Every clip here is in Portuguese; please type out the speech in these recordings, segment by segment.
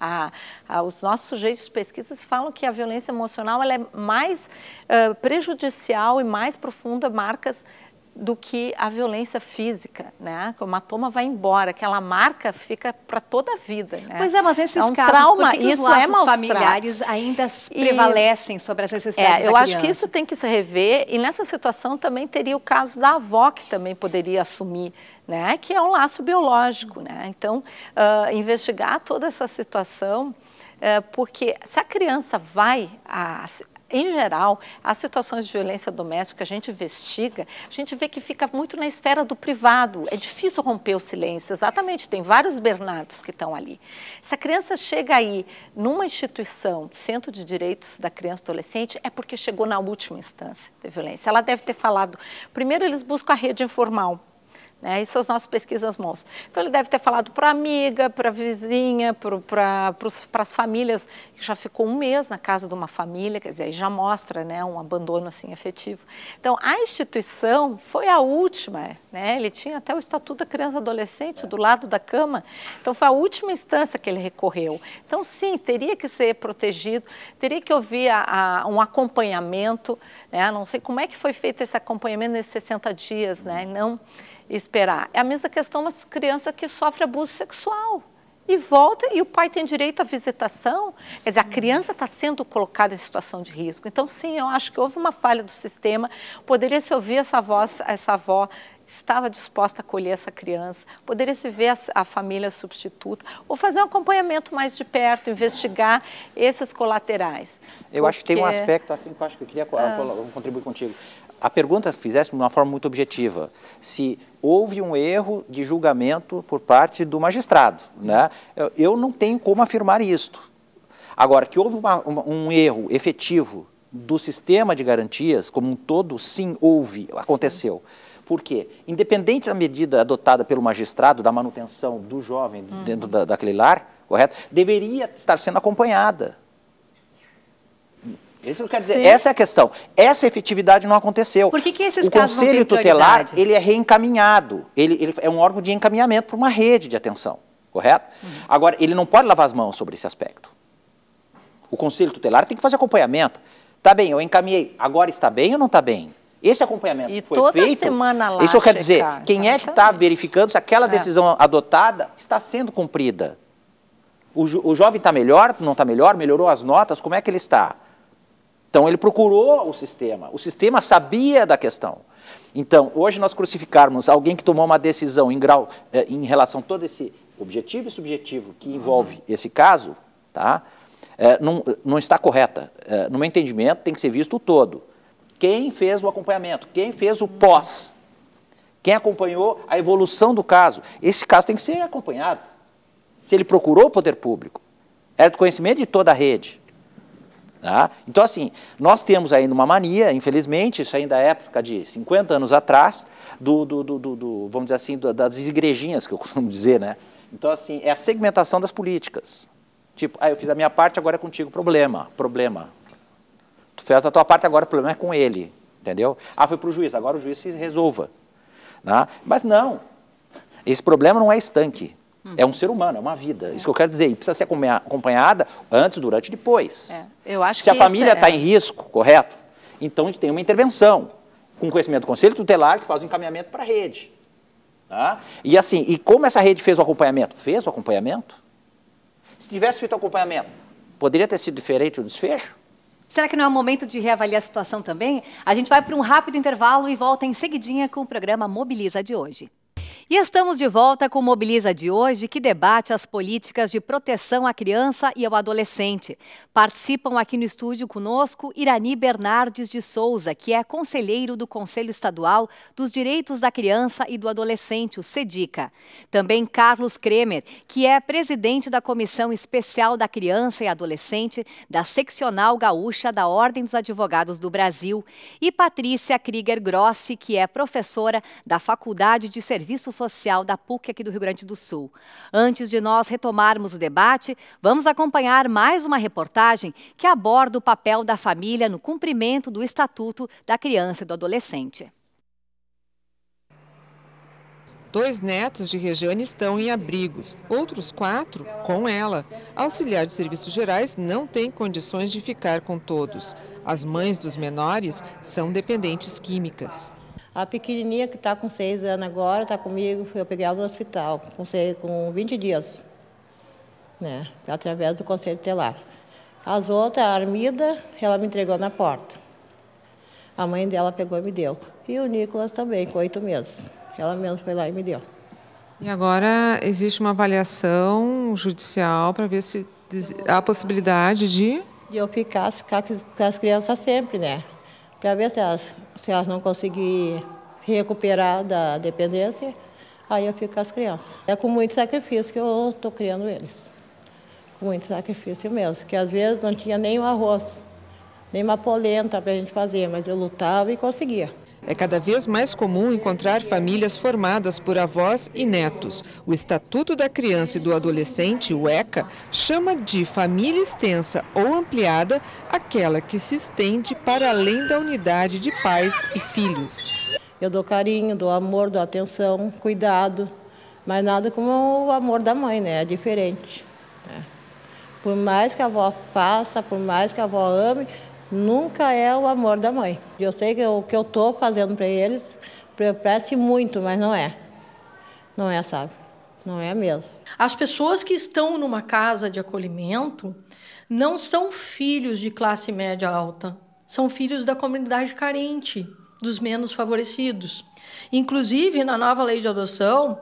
A, a, os nossos sujeitos de pesquisas falam que a violência emocional ela é mais uh, prejudicial e mais profunda marcas do que a violência física, né? Que o hematoma vai embora, aquela marca fica para toda a vida, né? Pois é, mas esses é um casos, trauma, que isso é familiares ainda e... prevalecem sobre as necessidades é, eu da acho criança? que isso tem que se rever e nessa situação também teria o caso da avó que também poderia assumir, né? Que é um laço biológico, né? Então, uh, investigar toda essa situação eh, porque se a criança vai a, em geral, as situações de violência doméstica a gente investiga, a gente vê que fica muito na esfera do privado. É difícil romper o silêncio, exatamente. Tem vários Bernardos que estão ali. Se a criança chega aí numa instituição, Centro de Direitos da Criança e Adolescente, é porque chegou na última instância de violência. Ela deve ter falado. Primeiro, eles buscam a rede informal né? Isso as nossas pesquisas mostram. Então, ele deve ter falado para a amiga, para a vizinha, para as famílias, que já ficou um mês na casa de uma família, quer dizer, aí já mostra né, um abandono assim, afetivo. Então, a instituição foi a última, né? ele tinha até o Estatuto da Criança e Adolescente é. do lado da cama, então foi a última instância que ele recorreu. Então, sim, teria que ser protegido, teria que ouvir a, a, um acompanhamento, né? não sei como é que foi feito esse acompanhamento nesses 60 dias, né? não esperar. É a mesma questão das crianças que sofrem abuso sexual. E volta, e o pai tem direito à visitação. Quer dizer, a criança está sendo colocada em situação de risco. Então, sim, eu acho que houve uma falha do sistema. Poderia se ouvir essa voz, essa avó estava disposta a acolher essa criança, poderia se ver a, família substituta ou fazer um acompanhamento mais de perto, investigar esses colaterais. Eu Porque... acho que tem um aspecto assim que eu acho que eu queria ah. contribuir contigo a pergunta fizesse de uma forma muito objetiva, se houve um erro de julgamento por parte do magistrado. Né? Eu não tenho como afirmar isto. Agora, que houve uma, uma, um erro efetivo do sistema de garantias como um todo, sim, houve, aconteceu. Por quê? Independente da medida adotada pelo magistrado, da manutenção do jovem uhum. dentro da, daquele lar, correto? Deveria estar sendo acompanhada isso quer dizer, essa é a questão. Essa efetividade não aconteceu. Por que, que esses o casos O Conselho Tutelar, ele é reencaminhado. Ele, ele é um órgão de encaminhamento para uma rede de atenção, correto? Uhum. Agora, ele não pode lavar as mãos sobre esse aspecto. O Conselho Tutelar tem que fazer acompanhamento. Tá bem, eu encaminhei. Agora está bem ou não está bem? Esse acompanhamento e foi toda feito. Semana lá isso quer dizer, checar, quem é que está verificando se aquela é. decisão adotada está sendo cumprida? O, jo o jovem está melhor, não está melhor, melhorou as notas, como é que ele está? Então ele procurou o sistema, o sistema sabia da questão. Então, hoje nós crucificarmos alguém que tomou uma decisão em, grau, eh, em relação a todo esse objetivo e subjetivo que envolve uhum. esse caso, tá? É, não, não está correta. É, no meu entendimento, tem que ser visto o todo. Quem fez o acompanhamento? Quem fez o uhum. pós? Quem acompanhou a evolução do caso? Esse caso tem que ser acompanhado. Se ele procurou o poder público, era é do conhecimento de toda a rede. Tá? Então, assim, nós temos ainda uma mania, infelizmente, isso ainda é época de 50 anos atrás, do, do, do, do vamos dizer assim, das igrejinhas, que eu costumo dizer, né? Então, assim, é a segmentação das políticas. Tipo, ah, eu fiz a minha parte, agora é contigo, problema, problema. Tu fez a tua parte, agora o problema é com ele, entendeu? Ah, foi para o juiz, agora o juiz se resolva. Né? Mas não, esse problema não é estanque. É um ser humano, é uma vida. É. Isso que eu quero dizer. E precisa ser acompanhada antes, durante e depois. É. Eu acho Se a família está é... em risco, correto? Então a gente tem uma intervenção com conhecimento do Conselho Tutelar que faz o encaminhamento para a rede. Tá? E assim, e como essa rede fez o acompanhamento? Fez o acompanhamento? Se tivesse feito o acompanhamento, poderia ter sido diferente o desfecho? Será que não é o momento de reavaliar a situação também? A gente vai para um rápido intervalo e volta em seguidinha com o programa Mobiliza de hoje. E estamos de volta com o Mobiliza de hoje, que debate as políticas de proteção à criança e ao adolescente. Participam aqui no estúdio conosco Irani Bernardes de Souza, que é conselheiro do Conselho Estadual dos Direitos da Criança e do Adolescente, o SEDICA. Também Carlos Kremer, que é presidente da Comissão Especial da Criança e Adolescente da Seccional Gaúcha da Ordem dos Advogados do Brasil. E Patrícia Krieger Grossi, que é professora da Faculdade de Serviços Social da PUC aqui do Rio Grande do Sul. Antes de nós retomarmos o debate, vamos acompanhar mais uma reportagem que aborda o papel da família no cumprimento do Estatuto da Criança e do Adolescente. Dois netos de Regiane estão em abrigos, outros quatro com ela. auxiliar de serviços gerais não tem condições de ficar com todos. As mães dos menores são dependentes químicas. A pequenininha que está com seis anos agora, está comigo, eu peguei ela no hospital, com, seis, com 20 dias, né, através do conselho telar. As outras, a Armida, ela me entregou na porta. A mãe dela pegou e me deu. E o Nicolas também, com oito meses. Ela mesmo foi lá e me deu. E agora existe uma avaliação judicial para ver se há a possibilidade de... De eu ficar com as crianças sempre, né? para ver se elas, se elas não conseguirem se recuperar da dependência, aí eu fico com as crianças. É com muito sacrifício que eu estou criando eles. Com muito sacrifício mesmo, que às vezes não tinha nem o arroz, nem uma polenta para a gente fazer, mas eu lutava e conseguia. É cada vez mais comum encontrar famílias formadas por avós e netos. O Estatuto da Criança e do Adolescente, o ECA, chama de família extensa ou ampliada aquela que se estende para além da unidade de pais e filhos. Eu dou carinho, dou amor, dou atenção, cuidado, mas nada como o amor da mãe, né? É diferente. Né? Por mais que a avó faça, por mais que a avó ame, nunca é o amor da mãe. Eu sei que o que eu estou fazendo para eles parece muito, mas não é. Não é, sabe? Não é mesmo. As pessoas que estão numa casa de acolhimento não são filhos de classe média alta, são filhos da comunidade carente, dos menos favorecidos. Inclusive, na nova lei de adoção,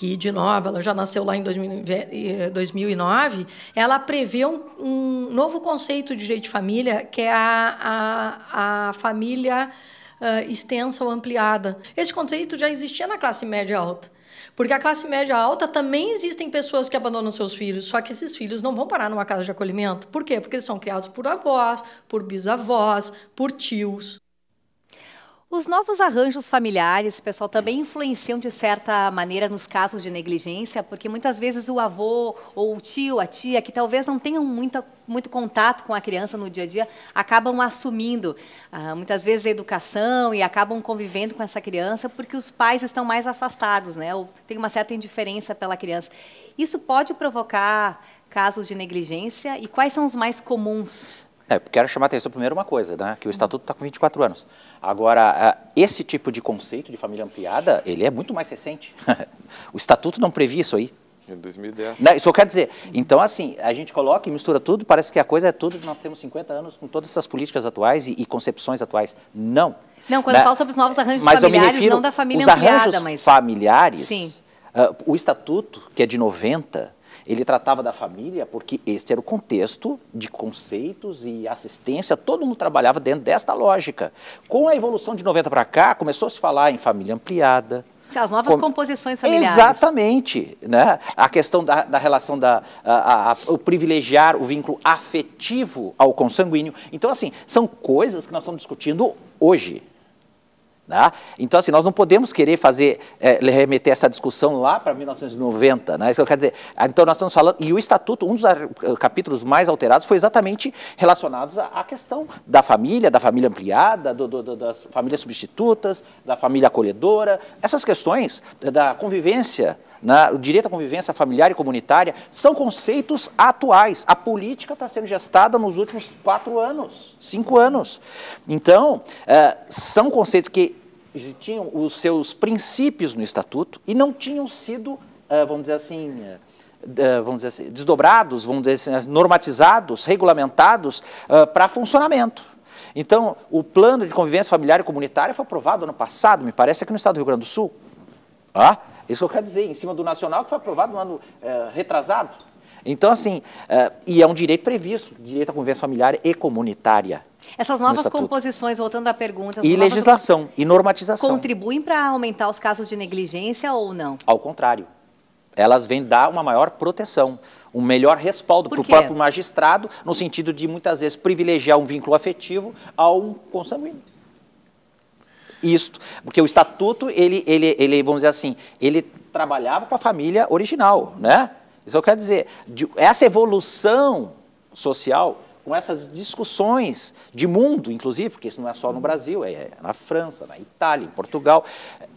que, de novo, ela já nasceu lá em 2009, eh, ela prevê um, um novo conceito de direito de família, que é a, a, a família uh, extensa ou ampliada. Esse conceito já existia na classe média alta. Porque a classe média alta também existem pessoas que abandonam seus filhos, só que esses filhos não vão parar numa casa de acolhimento. Por quê? Porque eles são criados por avós, por bisavós, por tios. Os novos arranjos familiares, pessoal, também influenciam de certa maneira nos casos de negligência, porque muitas vezes o avô ou o tio, a tia, que talvez não tenham muito contato com a criança no dia a dia, acabam assumindo ah, muitas vezes a educação e acabam convivendo com essa criança porque os pais estão mais afastados, né? Ou tem uma certa indiferença pela criança. Isso pode provocar casos de negligência e quais são os mais comuns? É, quero chamar a atenção primeiro uma coisa, né? que o Estatuto está com 24 anos. Agora, esse tipo de conceito de família ampliada, ele é muito mais recente. o Estatuto não previa isso aí. Em 2010. Isso isso quer dizer, então assim, a gente coloca e mistura tudo, parece que a coisa é tudo, nós temos 50 anos com todas essas políticas atuais e, e concepções atuais. Não. Não, quando né? fala sobre os novos arranjos mas familiares, refiro, não da família os ampliada, arranjos mas... familiares, Sim. Uh, o Estatuto, que é de 90, ele tratava da família porque este era o contexto de conceitos e assistência, todo mundo trabalhava dentro desta lógica. Com a evolução de 90 para cá, começou a se falar em família ampliada, as novas Com... composições familiares. Exatamente. Né? A questão da, da relação da. A, a, a, privilegiar o vínculo afetivo ao consanguíneo. Então, assim, são coisas que nós estamos discutindo hoje. Né? Então, assim, nós não podemos querer fazer, é, remeter essa discussão lá para 1990. Né? Isso que eu quero dizer. Ah, então, nós estamos falando. E o Estatuto, um dos eh, capítulos mais alterados foi exatamente relacionados à questão da família, da família ampliada, do, do, das famílias substitutas, da família acolhedora. Essas questões da convivência. Né? o direito à convivência familiar e comunitária são conceitos atuais. A política está sendo gestada nos últimos quatro anos, cinco anos. Então, é, são conceitos que tinham os seus princípios no estatuto e não tinham sido, eh, vamos dizer assim, eh, eh, vamos dizer assim, desdobrados, vamos dizer assim, normatizados, regulamentados para funcionamento. Então, o plano de convivência familiar e comunitária foi aprovado ano passado, me parece, aqui no estado do Rio Grande do Sul. Ah, isso que eu quero dizer, em cima do nacional que foi aprovado no ano retrasado. Então, assim, e é um direito previsto, direito à convivência familiar e comunitária. Essas novas composições, voltando à pergunta. E legislação, e normatização. Contribuem para aumentar os casos de negligência ou não? Ao contrário. Elas vêm dar uma maior proteção, um melhor respaldo para o próprio magistrado, no sentido de muitas vezes privilegiar um vínculo afetivo a um consanguíneo. Isto, porque o estatuto, ele, ele, ele, vamos dizer assim, ele trabalhava com a família original, né? Isso quer dizer, essa evolução social com essas discussões de mundo, inclusive, porque isso não é só no Brasil, é, é na França, na Itália, em Portugal.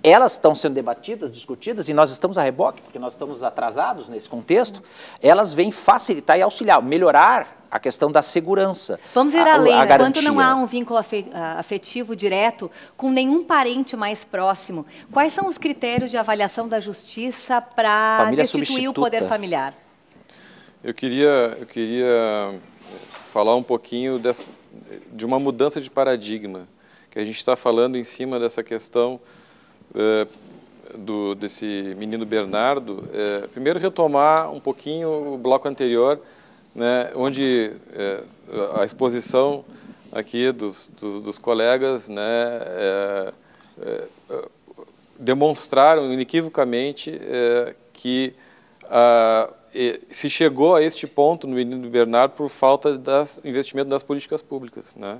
Elas estão sendo debatidas, discutidas, e nós estamos a reboque, porque nós estamos atrasados nesse contexto. Elas vêm facilitar e auxiliar, melhorar a questão da segurança. Vamos ir além, né? quando não há um vínculo ah, afetivo direto com nenhum parente mais próximo, quais são os critérios de avaliação da justiça para destituir substituta. o poder familiar? Eu queria, eu queria falar um pouquinho dessa, de uma mudança de paradigma, que a gente está falando em cima dessa questão é, do, desse menino Bernardo. É, primeiro, retomar um pouquinho o bloco anterior, né, onde é, a exposição aqui dos, dos, dos colegas né, é, é, demonstraram inequivocamente é, que a se chegou a este ponto no Menino Bernardo por falta do investimento das políticas públicas, né?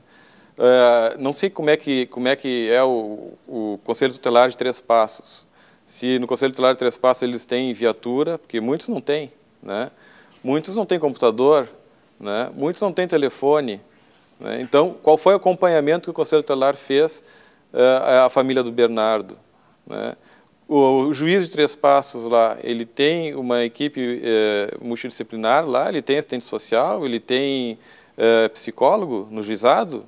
É, não sei como é que como é que é o, o Conselho Tutelar de Três Passos. Se no Conselho Tutelar de Três Passos eles têm viatura, porque muitos não têm, né? Muitos não têm computador, né? Muitos não têm telefone. Né? Então, qual foi o acompanhamento que o Conselho Tutelar fez é, à família do Bernardo? Né? O, juiz de Três Passos lá, ele tem uma equipe é, multidisciplinar lá, ele tem assistente social, ele tem é, psicólogo no juizado,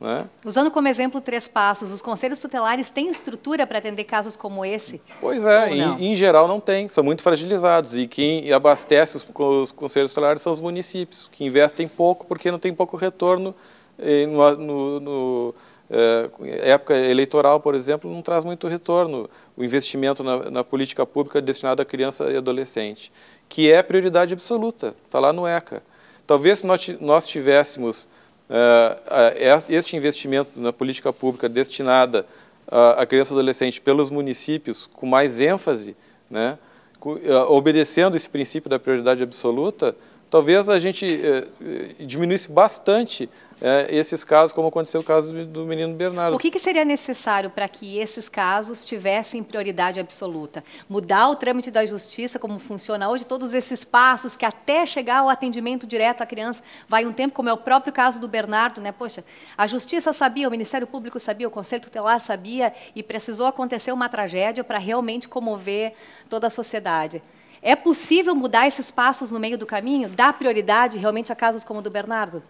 né? Usando como exemplo Três Passos, os conselhos tutelares têm estrutura para atender casos como esse? Pois é, em, em, geral não tem, são muito fragilizados. E quem abastece os, os, conselhos tutelares são os municípios, que investem pouco porque não tem pouco retorno eh, no, no, no é, época eleitoral, por exemplo, não traz muito retorno o investimento na, na política pública destinada à criança e adolescente, que é prioridade absoluta, está lá no ECA. Talvez se nós, nós tivéssemos uh, este investimento na política pública destinada à criança e adolescente pelos municípios com mais ênfase, né, é, obedecendo esse princípio da prioridade absoluta, talvez a gente eh, eh, diminuísse bastante eh, esses casos, como aconteceu o caso do menino Bernardo. O que, que seria necessário para que esses casos tivessem prioridade absoluta? Mudar o trâmite da justiça, como funciona hoje, todos esses passos que até chegar ao atendimento direto à criança vai um tempo, como é o próprio caso do Bernardo, né? Poxa, a justiça sabia, o Ministério Público sabia, o Conselho Tutelar sabia e precisou acontecer uma tragédia para realmente comover toda a sociedade. É possível mudar esses passos no meio do caminho? Dar prioridade realmente a casos como o do Bernardo?